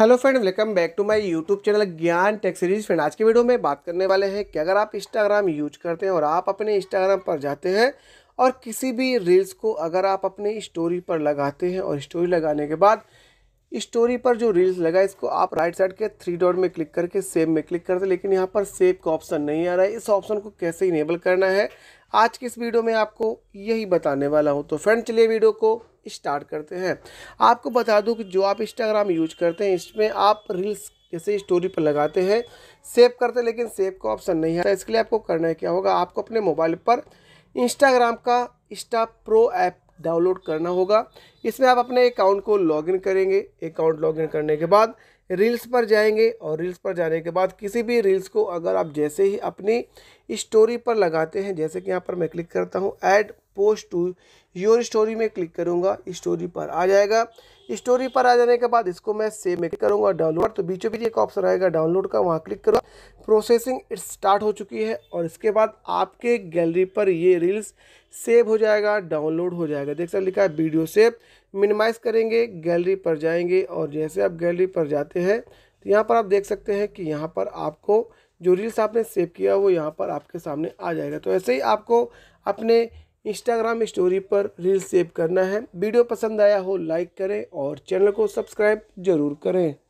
hello friend welcome back to my YouTube channel Gyan tech series friend आज के video में बात करने वाले हैं कि अगर आप इंस्टाग्राम यूज करते हैं और आप अपने इंस्टाग्राम पर जाते हैं और किसी भी रील्स को अगर आप अपने स्टोरी पर लगाते हैं और स्टोरी लगाने के बाद स्टोरी पर जो रील्स लगा इसको आप राइट साइड के थ्री डॉट में क्लिक करके सेव में क्लिक करते लेकिन यहाँ पर सेव का ऑप्शन नहीं आ रहा है इस ऑप्शन को कैसे इनेबल करना है आज की इस वीडियो में आपको यही बताने वाला हूँ तो फ्रेंड चलिए वीडियो को स्टार्ट करते हैं आपको बता दूं कि जो आप इंस्टाग्राम यूज करते हैं इसमें आप रील्स जैसे स्टोरी पर लगाते हैं सेव करते हैं लेकिन सेव का ऑप्शन नहीं है तो इसके लिए आपको करना है क्या होगा आपको अपने मोबाइल पर इंस्टाग्राम का इंस्टा प्रो ऐप डाउनलोड करना होगा इसमें आप अपने अकाउंट को लॉगिन करेंगे अकाउंट लॉगिन करने के बाद रील्स पर जाएंगे और रील्स पर जाने के बाद किसी भी रील्स को अगर आप जैसे ही अपनी स्टोरी पर लगाते हैं जैसे कि यहाँ पर मैं क्लिक करता हूँ add post to your story में क्लिक करूँगा स्टोरी पर आ जाएगा स्टोरी पर आ जाने के बाद इसको मैं सेव में क्लिक करूँगा डाउनलोड तो बीचों बीच एक ऑप्शन आएगा डाउनलोड का वहाँ क्लिक करूँगा प्रोसेसिंग स्टार्ट हो चुकी है और इसके बाद आपके गैलरी पर ये रील्स सेव हो जाएगा डाउनलोड हो जाएगा देख सकते लिखा है वीडियो सेव मिनिमाइज़ करेंगे गैलरी पर जाएंगे और जैसे आप गैलरी पर जाते हैं तो यहाँ पर आप देख सकते हैं कि यहाँ पर आपको जो रील्स आपने सेव किया वो यहाँ पर आपके सामने आ जाएगा तो ऐसे ही आपको अपने इंस्टाग्राम स्टोरी पर रील सेव करना है वीडियो पसंद आया हो लाइक करें और चैनल को सब्सक्राइब ज़रूर करें